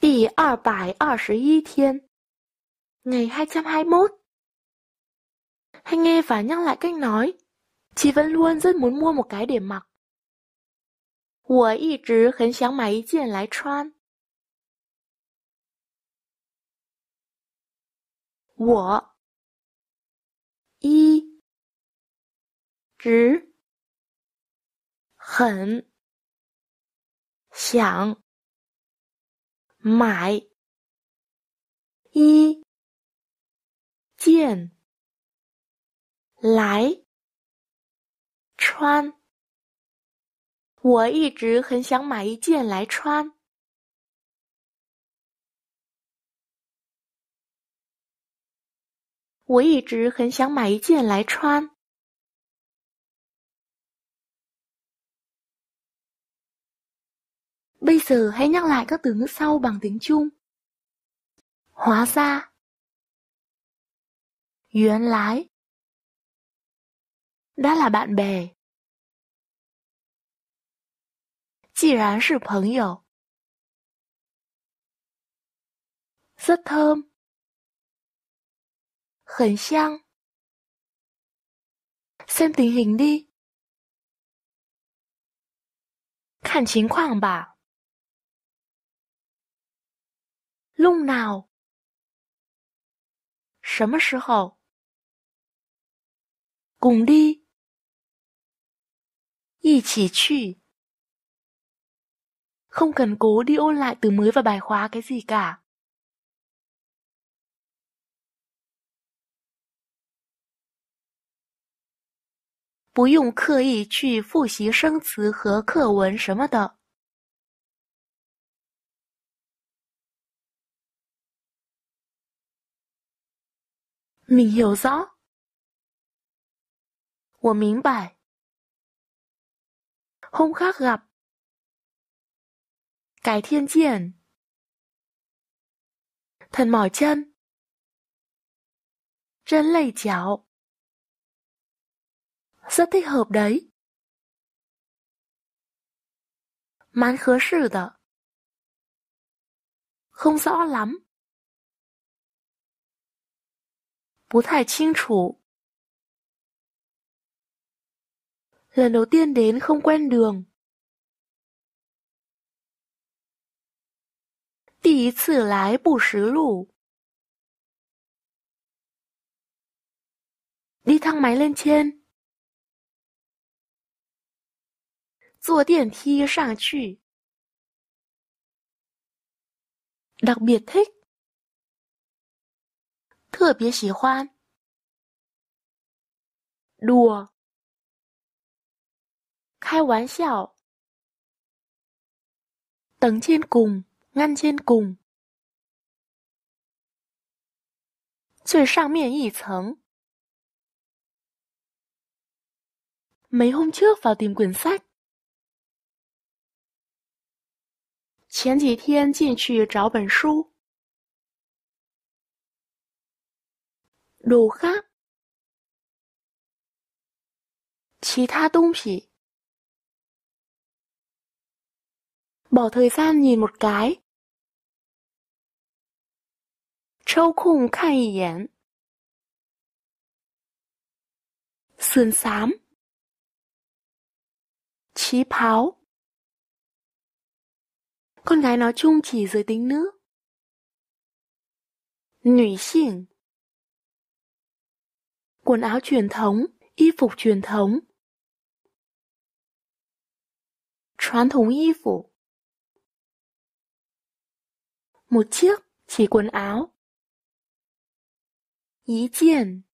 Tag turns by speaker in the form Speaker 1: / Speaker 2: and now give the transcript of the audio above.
Speaker 1: 第二百二十一 thiên Ngày 221 hãy nghe và nhắc lại cách nói Chị vẫn luôn rất muốn mua một cái để mặc 我一直很想买一件来穿。我一直很想买一件来穿。我一直很想买一件来穿。我一直很想买一件来穿。Bây giờ hãy nhắc lại các từ ngữ sau bằng tiếng Trung. Hóa ra yến lái Đã là bạn bè chỉ 既然是朋友 Rất thơm 很香 Xem tình hình đi 看情况吧 lúc nào? Sớm 时候? Cùng đi. 一起去. Không cần cố đi ôn lại từ mới và bài khóa cái gì cả. Bù dùng khơ ý 去复习生词和课文什么的. Mình hiểu rõ. Tôi khác gặp，改天见，thần mỏi chân. Rất lầy chéo. Rất thích hợp đấy. Mán khứa sử đó. Không rõ lắm. 不太清楚。Lần đầu tiên đến không quen đường. 第一次来不识路。Đi thang máy lên trên. 坐电梯上去。Đặc biệt thích. 特别喜欢。诺，开玩笑。等间工，安间工。最上面一层。没红 y h ô 滚 t 前几天进去找本书。đồ khác 其他东西 bỏ thời gian nhìn một cái 抽空看一眼 sườn xám chí pháo con gái nói chung chỉ giới tính nữ nữ xỉn quần áo truyền thống, y phục truyền thống. y phục, Một chiếc, chỉ quần áo. ý 一件